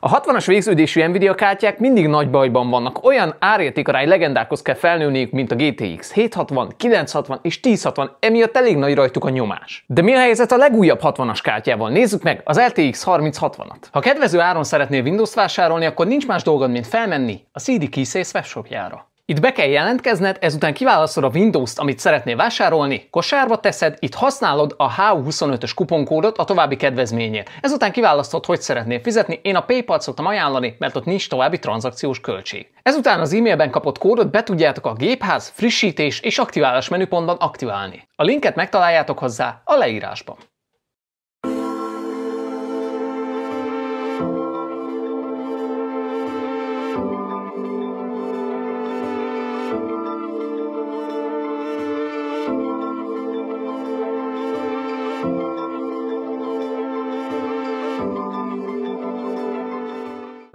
A 60-as végződésű Nvidia kártyák mindig nagy bajban vannak, olyan árértékarány legendákhoz kell felnőniük, mint a GTX 760, 960 és 1060, emiatt elég nagy rajtuk a nyomás. De mi a helyzet a legújabb 60-as kártyával? Nézzük meg az LTX 3060-at. Ha kedvező áron szeretnél Windows-t vásárolni, akkor nincs más dolgod, mint felmenni a CD Keysay webshopjára. Itt be kell jelentkezned, ezután kiválasztod a Windows-t, amit szeretnél vásárolni, kosárba teszed, itt használod a HU25-ös kuponkódot a további kedvezményért. Ezután kiválasztod, hogy szeretnél fizetni, én a PayPal-t szoktam ajánlani, mert ott nincs további tranzakciós költség. Ezután az e-mailben kapott kódot be tudjátok a gépház, frissítés és aktiválás menüpontban aktiválni. A linket megtaláljátok hozzá a leírásban.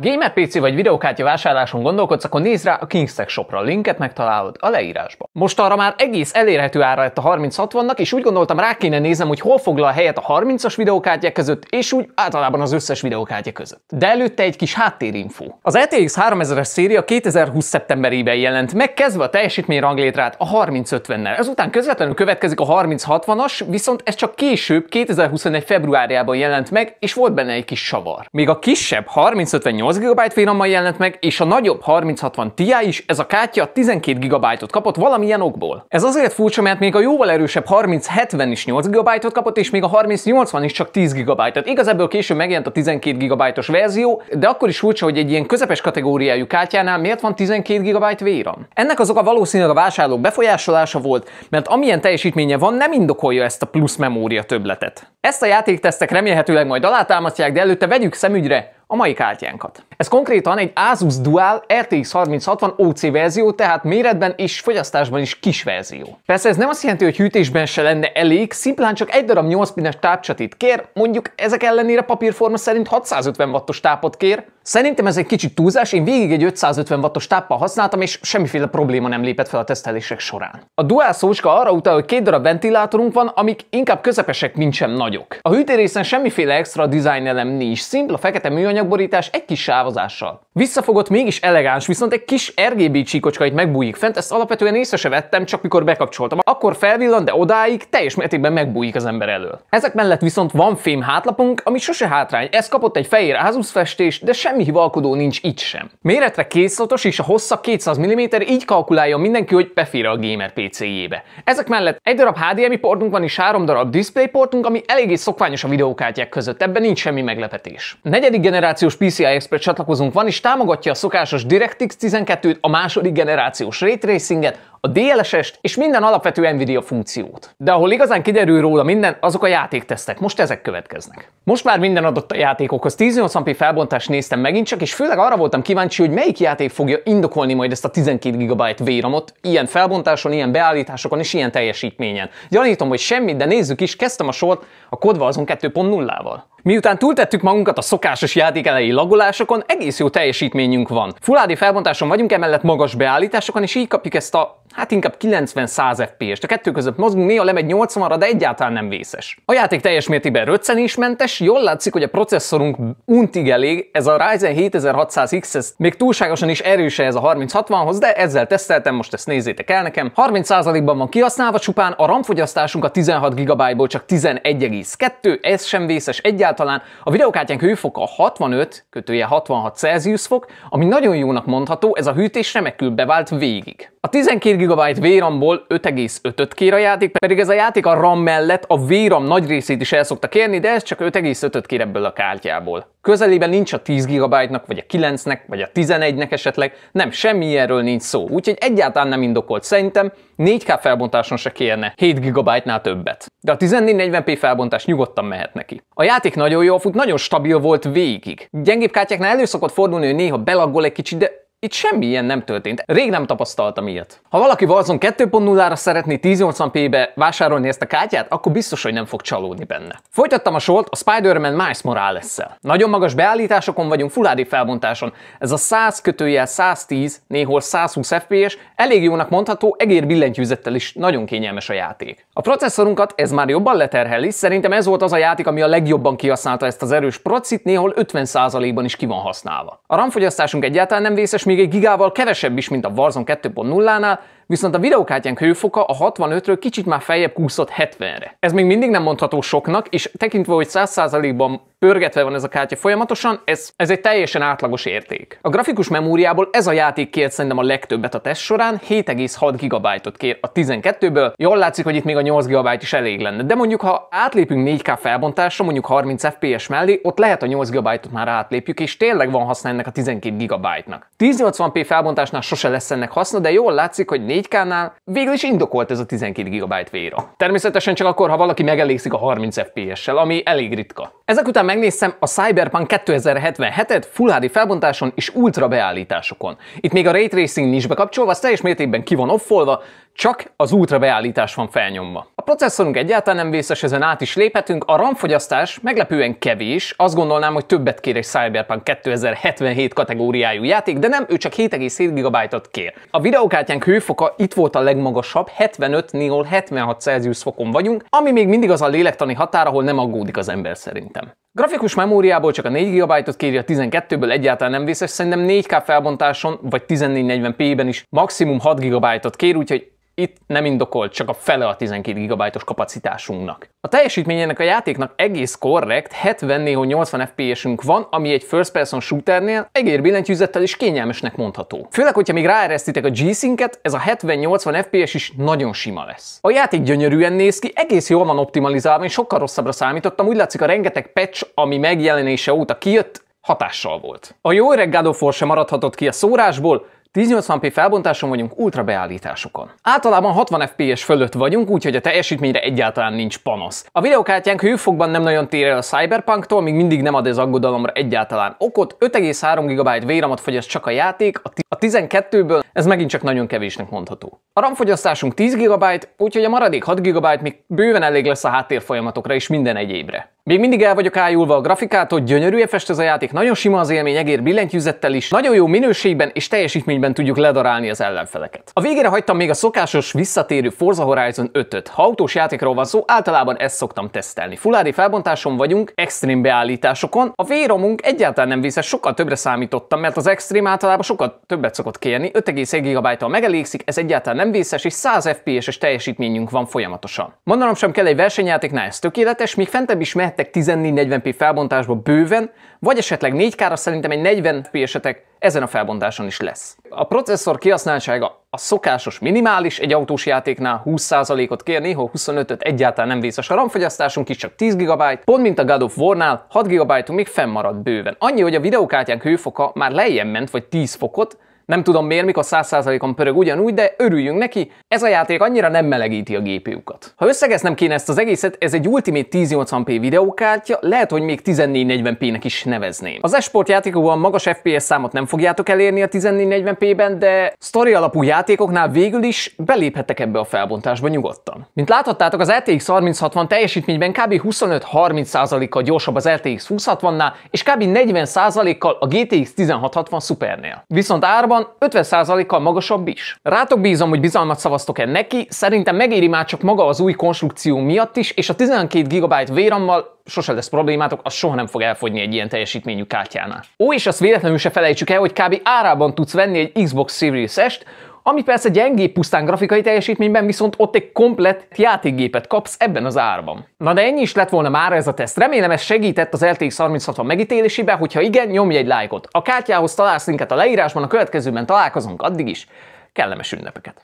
Gamer PC vagy videokártya vásárláson gondolkodsz, akkor nézd rá a Kingstack shopra, linket megtalálod a leírásban. Most arra már egész elérhető ára lett a 3060-nak, és úgy gondoltam rá kéne néznem, hogy hol foglal helyet a 30-as videokártyák között, és úgy általában az összes videokártya között. De előtte egy kis háttérinfo. Az ETX 3000-es széria 2020 szeptemberében jelent, kezdve a teljesítmény ranglétrát a 3050-nel. Ezután közvetlenül következik a 3060-as, viszont ez csak később, 2021 februárjában jelent meg, és volt benne egy kis savar. Még a kisebb 3058 8 GB vérammal jelent meg, és a nagyobb 3060 Ti is ez a kártya 12 GB-ot kapott valamilyen okból. Ez azért furcsa, mert még a jóval erősebb 3070 is 8 GB-ot kapott, és még a 3080 is csak 10 gb Tehát Igaz, ebből később megjelent a 12 GB-os verzió, de akkor is furcsa, hogy egy ilyen közepes kategóriájú kártyánál miért van 12 GB véram. Ennek az oka valószínűleg a vásárlók befolyásolása volt, mert amilyen teljesítménye van, nem indokolja ezt a plusz memória többletet. Ezt a játéktesztek remélhetőleg majd alátámasztják, de előtte vegyük szemügyre, a mai kártyánkat. Ez konkrétan egy Asus Dual RTX 3060 OC verzió, tehát méretben és fogyasztásban is kis verzió. Persze ez nem azt jelenti, hogy hűtésben se lenne elég, szimplán csak egy darab 8 pines tápcsatit kér, mondjuk ezek ellenére papírforma szerint 650 wattos tápot kér, Szerintem ez egy kicsit túlzás, én végig egy 550 wattos táppal használtam, és semmiféle probléma nem lépett fel a tesztelések során. A dual Szócska arra utal, hogy két darab ventilátorunk van, amik inkább közepesek, mint sem nagyok. A hűtérészen semmiféle extra design elem nincs, szimpla fekete műanyagborítás egy kis sávozással. Visszafogott mégis elegáns, viszont egy kis RGB csíkocska itt megbújik fent, ezt alapvetően észre se vettem, csak mikor bekapcsoltam. Akkor felvillan, de odáig teljes mértékben megbújik az ember elől. Ezek mellett viszont van fém hátlapunk, ami sose hátrány. Ez kapott egy fehér Asus festést, de semmi semmi hivalkodó nincs itt sem. Méretre készlotos és a hossza 200 mm, így kalkulálja mindenki, hogy befér a gamer PC-jébe. Ezek mellett egy darab HDMI portunk van és három darab DisplayPortunk, ami eléggé szokványos a videókártyák között, ebben nincs semmi meglepetés. Negyedik generációs PCI Express csatlakozónk van és támogatja a szokásos DirectX 12-t, a második generációs Ray Tracinget, a DLSS-t és minden alapvető Nvidia funkciót. De ahol igazán kiderül róla minden, azok a játéktesztek, most ezek következnek. Most már minden adott a játékokhoz, 1080p felbontást néztem megint csak, és főleg arra voltam kíváncsi, hogy melyik játék fogja indokolni majd ezt a 12 GB véramot, ilyen felbontáson, ilyen beállításokon és ilyen teljesítményen. Gyanítom, hogy semmit, de nézzük is, kezdtem a sort a Kodva azon 2.0-val. Miután túltettük magunkat a szokásos játék elejé lagolásokon, egész jó teljesítményünk van. Fulládi felbontáson vagyunk, emellett magas beállításokon, és így kapjuk ezt a hát inkább 90-100 FPS-t. A kettő között mozgunk, néha lemegy 80-ra, de egyáltalán nem vészes. A játék teljes mértékben is mentes. jól látszik, hogy a processzorunk untig elég, ez a Ryzen 7600X, ez még túlságosan is erőse ez a 3060-hoz, de ezzel teszteltem, most ezt nézzétek el nekem. 30%-ban van kihasználva csupán, a RAM fogyasztásunk a 16 GB-ból csak 11,2, ez sem vészes egyáltalán. A videókártyánk hőfoka 65, kötője 66 Celsius fok, ami nagyon jónak mondható, ez a hűtés remekül bevált végig. A 12 GB VRAM-ból 5,5-öt kér a játék, pedig ez a játék a RAM mellett a VRAM nagy részét is el szokta kérni, de ez csak 5,5-öt kér ebből a kártyából. Közelében nincs a 10 GB-nak, vagy a 9-nek, vagy a 11-nek esetleg, nem, semmi erről nincs szó, úgyhogy egyáltalán nem indokolt. Szerintem 4K felbontáson se kérne 7 GB-nál többet. De a 1440p felbontás nyugodtan mehet neki. A játék nagyon jól fut, nagyon stabil volt végig. Gyengébb kártyáknál elő szokott fordulni, hogy néha belaggol egy kicsit, de itt semmi ilyen nem történt. Rég nem tapasztaltam ilyet. Ha valaki Warzone 2.0-ra szeretné 1080p-be vásárolni ezt a kártyát, akkor biztos, hogy nem fog csalódni benne. Folytattam a sort a Spider-Man Miles Morales-szel. Nagyon magas beállításokon vagyunk full HD felbontáson. Ez a 100 kötőjel 110, néhol 120 FPS, elég jónak mondható, egér billentyűzettel is nagyon kényelmes a játék. A processzorunkat ez már jobban leterheli, szerintem ez volt az a játék, ami a legjobban kihasználta ezt az erős procit, néhol 50%-ban is ki van használva. A RAM fogyasztásunk egyáltalán nem vészes, még egy gigával kevesebb is, mint a Warzone 2.0-nál, Viszont a videókártyánk hőfoka a 65-ről kicsit már feljebb kúszott 70-re. Ez még mindig nem mondható soknak, és tekintve, hogy 100%-ban pörgetve van ez a kártya folyamatosan, ez, ez egy teljesen átlagos érték. A grafikus memóriából ez a játék kért szerintem a legtöbbet a test során, 7,6 GB-ot kér a 12-ből, jól látszik, hogy itt még a 8 GB is elég lenne, de mondjuk ha átlépünk 4K felbontásra, mondjuk 30 FPS mellé, ott lehet a 8 GB-ot már átlépjük, és tényleg van haszna ennek a 12 GB-nak. 1080p felbontásnál sose lesz ennek haszna, de jól látszik, hogy 4 4K-nál, végül is indokolt ez a 12 GB véra. Természetesen csak akkor, ha valaki megelégszik a 30 FPS-sel, ami elég ritka. Ezek után megnéztem a Cyberpunk 2077-et Full HD felbontáson és ultra beállításokon. Itt még a Ray Tracing nincs bekapcsolva, az teljes mértékben ki van offolva, csak az ultra beállítás van felnyomva processzorunk egyáltalán nem vészes, ezen át is léphetünk, a RAM fogyasztás meglepően kevés, azt gondolnám, hogy többet kér egy Cyberpunk 2077 kategóriájú játék, de nem, ő csak 7,7 gb kér. A videókártyánk hőfoka itt volt a legmagasabb, 75-nél 76 Celsius fokon vagyunk, ami még mindig az a lélektani határ, ahol nem aggódik az ember szerintem. Grafikus memóriából csak a 4 GB-ot kéri, a 12-ből egyáltalán nem vészes, szerintem 4K felbontáson vagy 1440p-ben is maximum 6 GB-ot kér, úgyhogy itt nem indokolt, csak a fele a 12 GB-os kapacitásunknak. A teljesítmény ennek a játéknak egész korrekt, 70-80 FPS-ünk van, ami egy first person shooternél egér billentyűzettel is kényelmesnek mondható. Főleg, hogyha még ráeresztitek a G-Sync-et, ez a 70-80 FPS is nagyon sima lesz. A játék gyönyörűen néz ki, egész jól van optimalizálva, én sokkal rosszabbra számítottam, úgy látszik a rengeteg patch, ami megjelenése óta kijött, hatással volt. A jó öreg God of War sem maradhatott ki a szórásból, 1080p felbontáson vagyunk ultra beállításokon. Általában 60 fps fölött vagyunk, úgyhogy a teljesítményre egyáltalán nincs panasz. A videokártyánk hőfokban nem nagyon tér el a Cyberpunktól, még mindig nem ad ez aggodalomra egyáltalán okot, 5,3 GB véramat fogyaszt csak a játék, a 12-ből ez megint csak nagyon kevésnek mondható. A RAM fogyasztásunk 10 GB, úgyhogy a maradék 6 GB még bőven elég lesz a háttérfolyamatokra és minden egyébre. Még mindig el vagyok ájulva a grafikától, gyönyörű fest ez a játék, nagyon sima az élmény, egér billentyűzettel is, nagyon jó minőségben és teljesítményben tudjuk ledarálni az ellenfeleket. A végére hagytam még a szokásos visszatérő Forza Horizon 5-öt. Ha autós játékról van szó, általában ezt szoktam tesztelni. Fullári felbontáson vagyunk, extrém beállításokon. A véromunk egyáltalán nem vészes, sokkal többre számítottam, mert az extrém általában sokkal többet szokott kérni, 5,1 GB-tal megelégszik, ez egyáltalán nem vészes és 100 FPS-es teljesítményünk van folyamatosan. Mondanom sem kell egy versenyjátéknál ez tökéletes, míg fentebb is mehettek 1440p felbontásba bőven, vagy esetleg 4K-ra szerintem egy 40 FPS-etek ezen a felbontáson is lesz. A processzor kihasználtsága a szokásos minimális, egy autós játéknál 20%-ot kér, néha 25-öt egyáltalán nem vészes. A RAM-fogyasztásunk is csak 10 GB, pont mint a God of War-nál 6 gb még fennmarad bőven. Annyi, hogy a videókártyánk hőfoka már lejjebb ment, vagy 10 fokot, nem tudom miért, mikor 100%-on pörög ugyanúgy, de örüljünk neki, ez a játék annyira nem melegíti a gépjukat. Ha összegeznem kéne ezt az egészet, ez egy Ultimate 1080p videókártya, lehet, hogy még 1440p-nek is nevezném. Az esport játékokban magas FPS számot nem fogjátok elérni a 1440p-ben, de story alapú játékoknál végül is beléphettek ebbe a felbontásba nyugodtan. Mint láthattátok, az RTX 3060 teljesítményben kb. 25-30%-kal gyorsabb az RTX 2060-nál, és kb. 40%-kal a GTX 1660 Supernél. Viszont árban van 50%-kal magasabb is. Rátok bízom, hogy bizalmat szavaztok-e neki, szerintem megéri már csak maga az új konstrukció miatt is, és a 12 GB vérammal sose lesz problémátok, az soha nem fog elfogyni egy ilyen teljesítményű kártyánál. Ó, és azt véletlenül se felejtsük el, hogy kb. árában tudsz venni egy Xbox Series S-t, ami persze gyengébb pusztán grafikai teljesítményben, viszont ott egy komplett játékgépet kapsz ebben az árban. Na de ennyi is lett volna már ez a teszt. Remélem ez segített az LTX 3060 megítélésében, hogyha igen, nyomj egy lájkot. A kártyához találsz linket a leírásban, a következőben találkozunk addig is. Kellemes ünnepeket!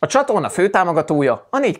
A csatorna főtámogatója a 4